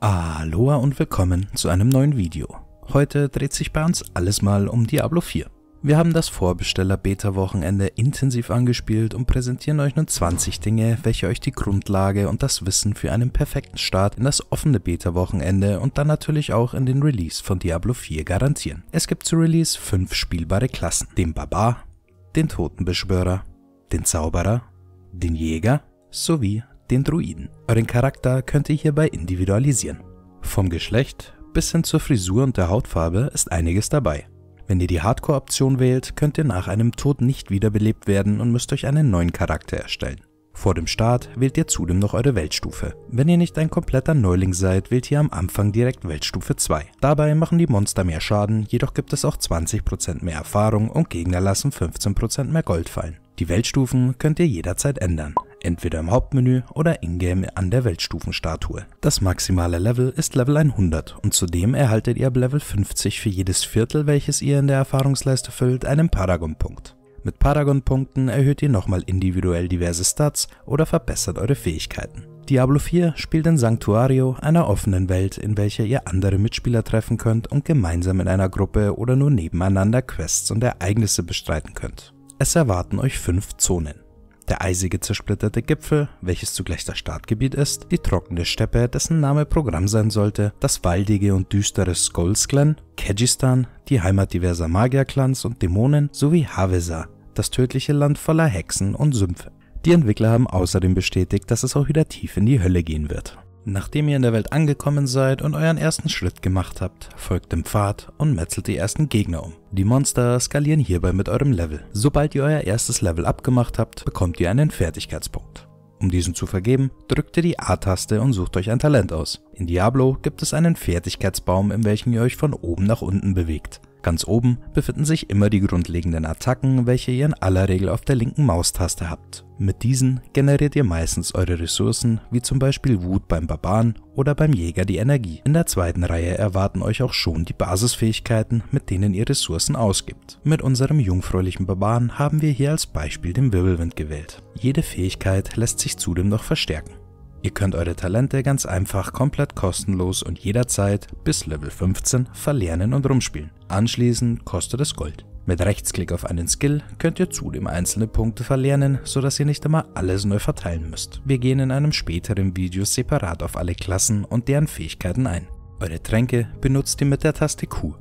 Aloha und willkommen zu einem neuen Video. Heute dreht sich bei uns alles mal um Diablo 4. Wir haben das Vorbesteller-Beta-Wochenende intensiv angespielt und präsentieren euch nun 20 Dinge, welche euch die Grundlage und das Wissen für einen perfekten Start in das offene Beta-Wochenende und dann natürlich auch in den Release von Diablo 4 garantieren. Es gibt zu Release 5 spielbare Klassen. Den Barbar, den Totenbeschwörer, den Zauberer, den Jäger sowie den Druiden. Euren Charakter könnt ihr hierbei individualisieren. Vom Geschlecht bis hin zur Frisur und der Hautfarbe ist einiges dabei. Wenn ihr die Hardcore-Option wählt, könnt ihr nach einem Tod nicht wiederbelebt werden und müsst euch einen neuen Charakter erstellen. Vor dem Start wählt ihr zudem noch eure Weltstufe. Wenn ihr nicht ein kompletter Neuling seid, wählt ihr am Anfang direkt Weltstufe 2. Dabei machen die Monster mehr Schaden, jedoch gibt es auch 20% mehr Erfahrung und Gegner lassen 15% mehr Gold fallen. Die Weltstufen könnt ihr jederzeit ändern entweder im Hauptmenü oder ingame an der Weltstufenstatue. Das maximale Level ist Level 100 und zudem erhaltet ihr ab Level 50 für jedes Viertel, welches ihr in der Erfahrungsleiste füllt, einen Paragon-Punkt. Mit Paragon-Punkten erhöht ihr nochmal individuell diverse Stats oder verbessert eure Fähigkeiten. Diablo 4 spielt in Sanctuario, einer offenen Welt, in welcher ihr andere Mitspieler treffen könnt und gemeinsam in einer Gruppe oder nur nebeneinander Quests und Ereignisse bestreiten könnt. Es erwarten euch fünf Zonen der eisige zersplitterte Gipfel, welches zugleich das Startgebiet ist, die trockene Steppe, dessen Name Programm sein sollte, das waldige und düstere Skulls Glen, Kedjistan, die Heimat diverser Magierclans und Dämonen, sowie Havesa, das tödliche Land voller Hexen und Sümpfe. Die Entwickler haben außerdem bestätigt, dass es auch wieder tief in die Hölle gehen wird. Nachdem ihr in der Welt angekommen seid und euren ersten Schritt gemacht habt, folgt dem Pfad und metzelt die ersten Gegner um. Die Monster skalieren hierbei mit eurem Level. Sobald ihr euer erstes Level abgemacht habt, bekommt ihr einen Fertigkeitspunkt. Um diesen zu vergeben, drückt ihr die A-Taste und sucht euch ein Talent aus. In Diablo gibt es einen Fertigkeitsbaum, in welchem ihr euch von oben nach unten bewegt. Ganz oben befinden sich immer die grundlegenden Attacken, welche ihr in aller Regel auf der linken Maustaste habt. Mit diesen generiert ihr meistens eure Ressourcen, wie zum Beispiel Wut beim Barbaren oder beim Jäger die Energie. In der zweiten Reihe erwarten euch auch schon die Basisfähigkeiten, mit denen ihr Ressourcen ausgibt. Mit unserem jungfräulichen Barbaren haben wir hier als Beispiel den Wirbelwind gewählt. Jede Fähigkeit lässt sich zudem noch verstärken. Ihr könnt eure Talente ganz einfach komplett kostenlos und jederzeit bis Level 15 verlernen und rumspielen. Anschließend kostet es Gold. Mit Rechtsklick auf einen Skill könnt ihr zudem einzelne Punkte verlernen, sodass ihr nicht immer alles neu verteilen müsst. Wir gehen in einem späteren Video separat auf alle Klassen und deren Fähigkeiten ein. Eure Tränke benutzt ihr mit der Taste Q.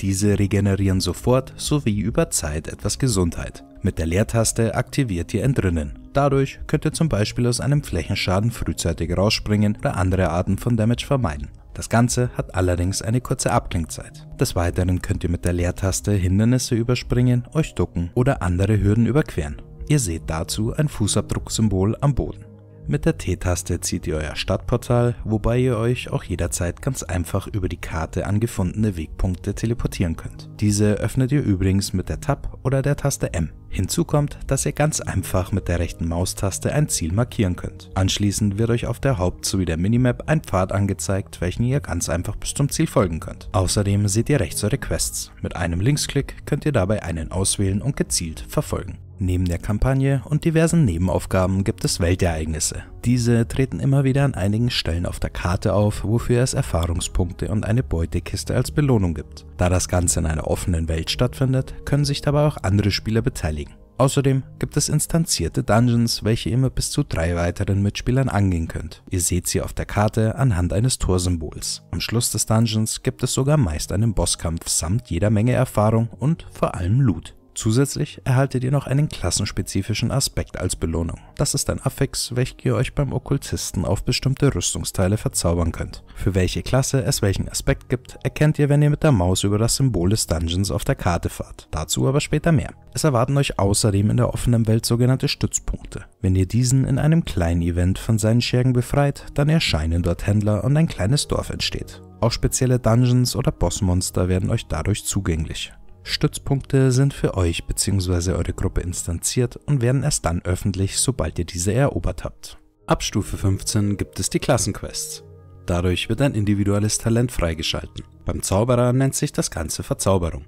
Diese regenerieren sofort sowie über Zeit etwas Gesundheit. Mit der Leertaste aktiviert ihr Entrinnen. Dadurch könnt ihr zum Beispiel aus einem Flächenschaden frühzeitig rausspringen oder andere Arten von Damage vermeiden. Das Ganze hat allerdings eine kurze Abklingzeit. Des Weiteren könnt ihr mit der Leertaste Hindernisse überspringen, euch ducken oder andere Hürden überqueren. Ihr seht dazu ein Fußabdrucksymbol am Boden. Mit der T-Taste zieht ihr euer Stadtportal, wobei ihr euch auch jederzeit ganz einfach über die Karte an gefundene Wegpunkte teleportieren könnt. Diese öffnet ihr übrigens mit der Tab oder der Taste M. Hinzu kommt, dass ihr ganz einfach mit der rechten Maustaste ein Ziel markieren könnt. Anschließend wird euch auf der Haupt- sowie der Minimap ein Pfad angezeigt, welchen ihr ganz einfach bis zum Ziel folgen könnt. Außerdem seht ihr rechts eure Quests. Mit einem Linksklick könnt ihr dabei einen auswählen und gezielt verfolgen. Neben der Kampagne und diversen Nebenaufgaben gibt es Weltereignisse. Diese treten immer wieder an einigen Stellen auf der Karte auf, wofür es Erfahrungspunkte und eine Beutekiste als Belohnung gibt. Da das Ganze in einer offenen Welt stattfindet, können sich dabei auch andere Spieler beteiligen. Außerdem gibt es instanzierte Dungeons, welche ihr mit bis zu drei weiteren Mitspielern angehen könnt. Ihr seht sie auf der Karte anhand eines Torsymbols. Am Schluss des Dungeons gibt es sogar meist einen Bosskampf samt jeder Menge Erfahrung und vor allem Loot. Zusätzlich erhaltet ihr noch einen klassenspezifischen Aspekt als Belohnung. Das ist ein Affix, welch ihr euch beim Okkultisten auf bestimmte Rüstungsteile verzaubern könnt. Für welche Klasse es welchen Aspekt gibt, erkennt ihr, wenn ihr mit der Maus über das Symbol des Dungeons auf der Karte fahrt. Dazu aber später mehr. Es erwarten euch außerdem in der offenen Welt sogenannte Stützpunkte. Wenn ihr diesen in einem kleinen Event von seinen Schergen befreit, dann erscheinen dort Händler und ein kleines Dorf entsteht. Auch spezielle Dungeons oder Bossmonster werden euch dadurch zugänglich. Stützpunkte sind für euch bzw. eure Gruppe instanziert und werden erst dann öffentlich, sobald ihr diese erobert habt. Ab Stufe 15 gibt es die Klassenquests. Dadurch wird ein individuelles Talent freigeschalten. Beim Zauberer nennt sich das Ganze Verzauberung.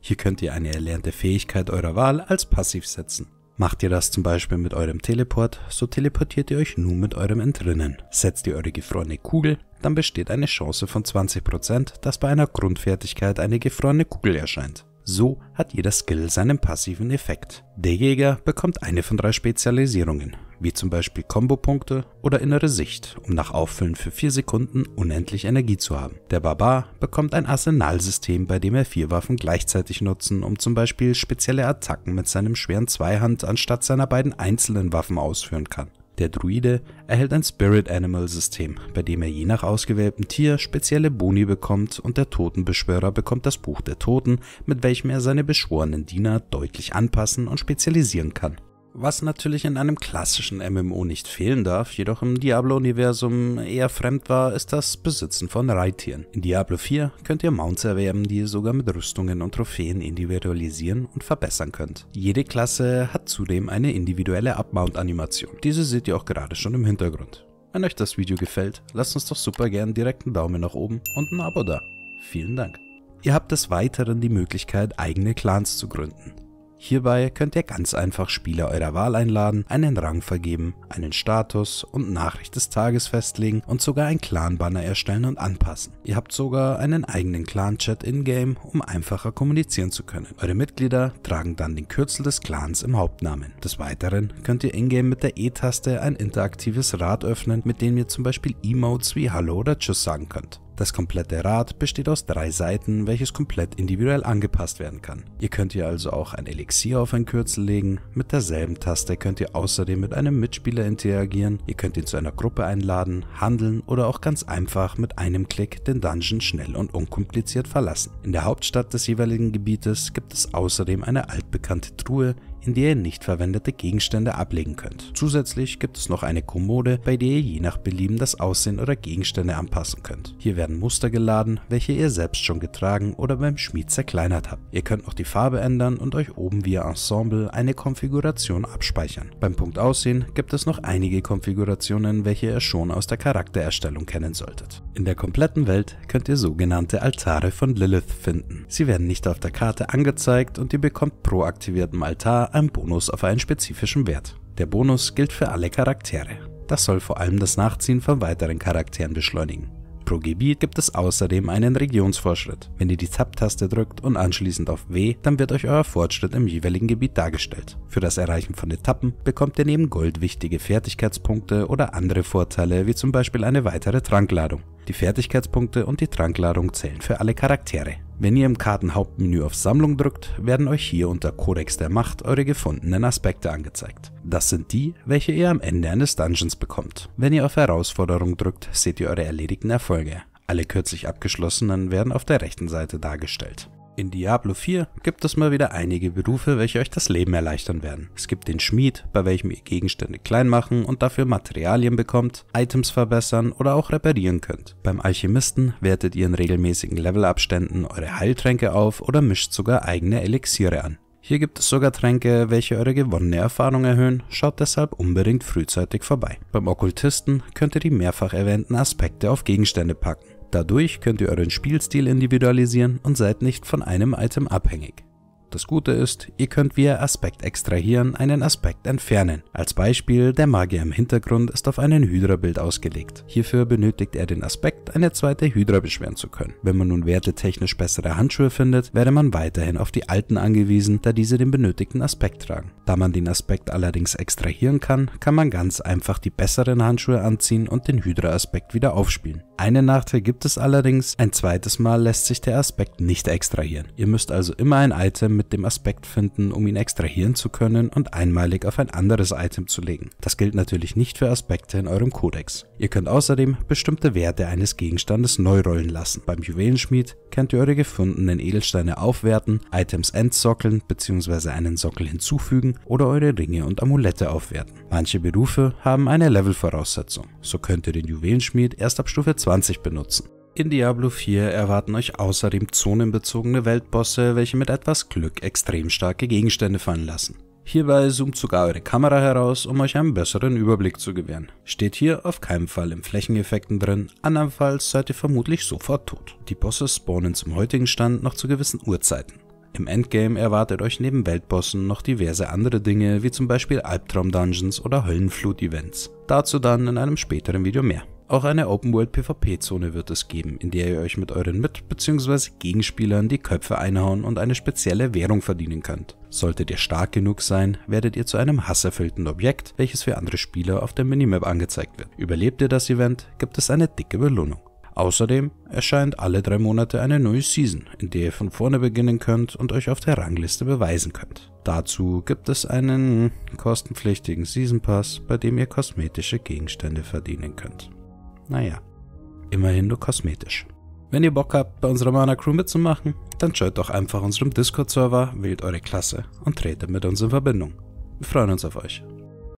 Hier könnt ihr eine erlernte Fähigkeit eurer Wahl als passiv setzen. Macht ihr das zum Beispiel mit eurem Teleport, so teleportiert ihr euch nun mit eurem Entrinnen. Setzt ihr eure gefrorene Kugel, dann besteht eine Chance von 20%, dass bei einer Grundfertigkeit eine gefrorene Kugel erscheint. So hat jeder Skill seinen passiven Effekt. Der Jäger bekommt eine von drei Spezialisierungen, wie zum Beispiel Kombopunkte oder innere Sicht, um nach Auffüllen für 4 Sekunden unendlich Energie zu haben. Der Barbar bekommt ein Arsenalsystem, bei dem er vier Waffen gleichzeitig nutzen, um zum Beispiel spezielle Attacken mit seinem schweren Zweihand anstatt seiner beiden einzelnen Waffen ausführen kann. Der Druide erhält ein Spirit Animal System, bei dem er je nach ausgewähltem Tier spezielle Boni bekommt und der Totenbeschwörer bekommt das Buch der Toten, mit welchem er seine beschworenen Diener deutlich anpassen und spezialisieren kann was natürlich in einem klassischen MMO nicht fehlen darf, jedoch im Diablo-Universum eher fremd war, ist das Besitzen von Reittieren. In Diablo 4 könnt ihr Mounts erwerben, die ihr sogar mit Rüstungen und Trophäen individualisieren und verbessern könnt. Jede Klasse hat zudem eine individuelle Upmount-Animation. Diese seht ihr auch gerade schon im Hintergrund. Wenn euch das Video gefällt, lasst uns doch super gern direkt einen Daumen nach oben und ein Abo da. Vielen Dank. Ihr habt des Weiteren die Möglichkeit, eigene Clans zu gründen. Hierbei könnt ihr ganz einfach Spieler eurer Wahl einladen, einen Rang vergeben, einen Status und Nachricht des Tages festlegen und sogar ein Clan-Banner erstellen und anpassen. Ihr habt sogar einen eigenen Clan-Chat in-game, um einfacher kommunizieren zu können. Eure Mitglieder tragen dann den Kürzel des Clans im Hauptnamen. Des Weiteren könnt ihr in-game mit der E-Taste ein interaktives Rad öffnen, mit dem ihr zum Beispiel Emotes wie Hallo oder Tschüss sagen könnt. Das komplette Rad besteht aus drei Seiten, welches komplett individuell angepasst werden kann. Ihr könnt hier also auch ein Elixier auf ein Kürzel legen, mit derselben Taste könnt ihr außerdem mit einem Mitspieler interagieren, ihr könnt ihn zu einer Gruppe einladen, handeln oder auch ganz einfach mit einem Klick den Dungeon schnell und unkompliziert verlassen. In der Hauptstadt des jeweiligen Gebietes gibt es außerdem eine altbekannte Truhe, in der ihr nicht verwendete Gegenstände ablegen könnt. Zusätzlich gibt es noch eine Kommode, bei der ihr je nach Belieben das Aussehen oder Gegenstände anpassen könnt. Hier werden Muster geladen, welche ihr selbst schon getragen oder beim Schmied zerkleinert habt. Ihr könnt noch die Farbe ändern und euch oben via Ensemble eine Konfiguration abspeichern. Beim Punkt Aussehen gibt es noch einige Konfigurationen, welche ihr schon aus der Charaktererstellung kennen solltet. In der kompletten Welt könnt ihr sogenannte Altare von Lilith finden. Sie werden nicht auf der Karte angezeigt und ihr bekommt pro aktiviertem Altar ein Bonus auf einen spezifischen Wert. Der Bonus gilt für alle Charaktere. Das soll vor allem das Nachziehen von weiteren Charakteren beschleunigen. Pro Gebiet gibt es außerdem einen Regionsvorschritt. Wenn ihr die Tab-Taste drückt und anschließend auf W, dann wird euch euer Fortschritt im jeweiligen Gebiet dargestellt. Für das Erreichen von Etappen bekommt ihr neben Gold wichtige Fertigkeitspunkte oder andere Vorteile, wie zum Beispiel eine weitere Trankladung. Die Fertigkeitspunkte und die Trankladung zählen für alle Charaktere. Wenn ihr im Kartenhauptmenü auf Sammlung drückt, werden euch hier unter Codex der Macht eure gefundenen Aspekte angezeigt. Das sind die, welche ihr am Ende eines Dungeons bekommt. Wenn ihr auf Herausforderung drückt, seht ihr eure erledigten Erfolge. Alle kürzlich abgeschlossenen werden auf der rechten Seite dargestellt. In Diablo 4 gibt es mal wieder einige Berufe, welche euch das Leben erleichtern werden. Es gibt den Schmied, bei welchem ihr Gegenstände klein machen und dafür Materialien bekommt, Items verbessern oder auch reparieren könnt. Beim Alchemisten wertet ihr in regelmäßigen Levelabständen eure Heiltränke auf oder mischt sogar eigene Elixiere an. Hier gibt es sogar Tränke, welche eure gewonnene Erfahrung erhöhen, schaut deshalb unbedingt frühzeitig vorbei. Beim Okkultisten könnt ihr die mehrfach erwähnten Aspekte auf Gegenstände packen. Dadurch könnt ihr euren Spielstil individualisieren und seid nicht von einem Item abhängig. Das Gute ist, ihr könnt via Aspekt extrahieren einen Aspekt entfernen. Als Beispiel, der Magier im Hintergrund ist auf einen Hydra-Bild ausgelegt. Hierfür benötigt er den Aspekt, eine zweite Hydra beschweren zu können. Wenn man nun wertetechnisch bessere Handschuhe findet, wäre man weiterhin auf die alten angewiesen, da diese den benötigten Aspekt tragen. Da man den Aspekt allerdings extrahieren kann, kann man ganz einfach die besseren Handschuhe anziehen und den Hydra-Aspekt wieder aufspielen. Einen Nachteil gibt es allerdings, ein zweites Mal lässt sich der Aspekt nicht extrahieren. Ihr müsst also immer ein Item mit mit dem Aspekt finden, um ihn extrahieren zu können und einmalig auf ein anderes Item zu legen. Das gilt natürlich nicht für Aspekte in eurem Codex. Ihr könnt außerdem bestimmte Werte eines Gegenstandes neu rollen lassen. Beim Juwelenschmied könnt ihr eure gefundenen Edelsteine aufwerten, Items entsockeln bzw. einen Sockel hinzufügen oder eure Ringe und Amulette aufwerten. Manche Berufe haben eine Levelvoraussetzung. So könnt ihr den Juwelenschmied erst ab Stufe 20 benutzen. In Diablo 4 erwarten euch außerdem zonenbezogene Weltbosse, welche mit etwas Glück extrem starke Gegenstände fallen lassen. Hierbei zoomt sogar eure Kamera heraus, um euch einen besseren Überblick zu gewähren. Steht hier auf keinen Fall in Flächeneffekten drin, andernfalls seid ihr vermutlich sofort tot. Die Bosse spawnen zum heutigen Stand noch zu gewissen Uhrzeiten. Im Endgame erwartet euch neben Weltbossen noch diverse andere Dinge, wie zum Beispiel Albtraum-Dungeons oder Höllenflut-Events. Dazu dann in einem späteren Video mehr. Auch eine Open-World-PvP-Zone wird es geben, in der ihr euch mit euren Mit- bzw. Gegenspielern die Köpfe einhauen und eine spezielle Währung verdienen könnt. Solltet ihr stark genug sein, werdet ihr zu einem hasserfüllten Objekt, welches für andere Spieler auf der Minimap angezeigt wird. Überlebt ihr das Event, gibt es eine dicke Belohnung. Außerdem erscheint alle drei Monate eine neue Season, in der ihr von vorne beginnen könnt und euch auf der Rangliste beweisen könnt. Dazu gibt es einen kostenpflichtigen Season Pass, bei dem ihr kosmetische Gegenstände verdienen könnt. Naja, immerhin nur kosmetisch. Wenn ihr Bock habt, bei unserer Mana Crew mitzumachen, dann schaut doch einfach unserem Discord-Server, wählt eure Klasse und tretet mit uns in Verbindung. Wir freuen uns auf euch.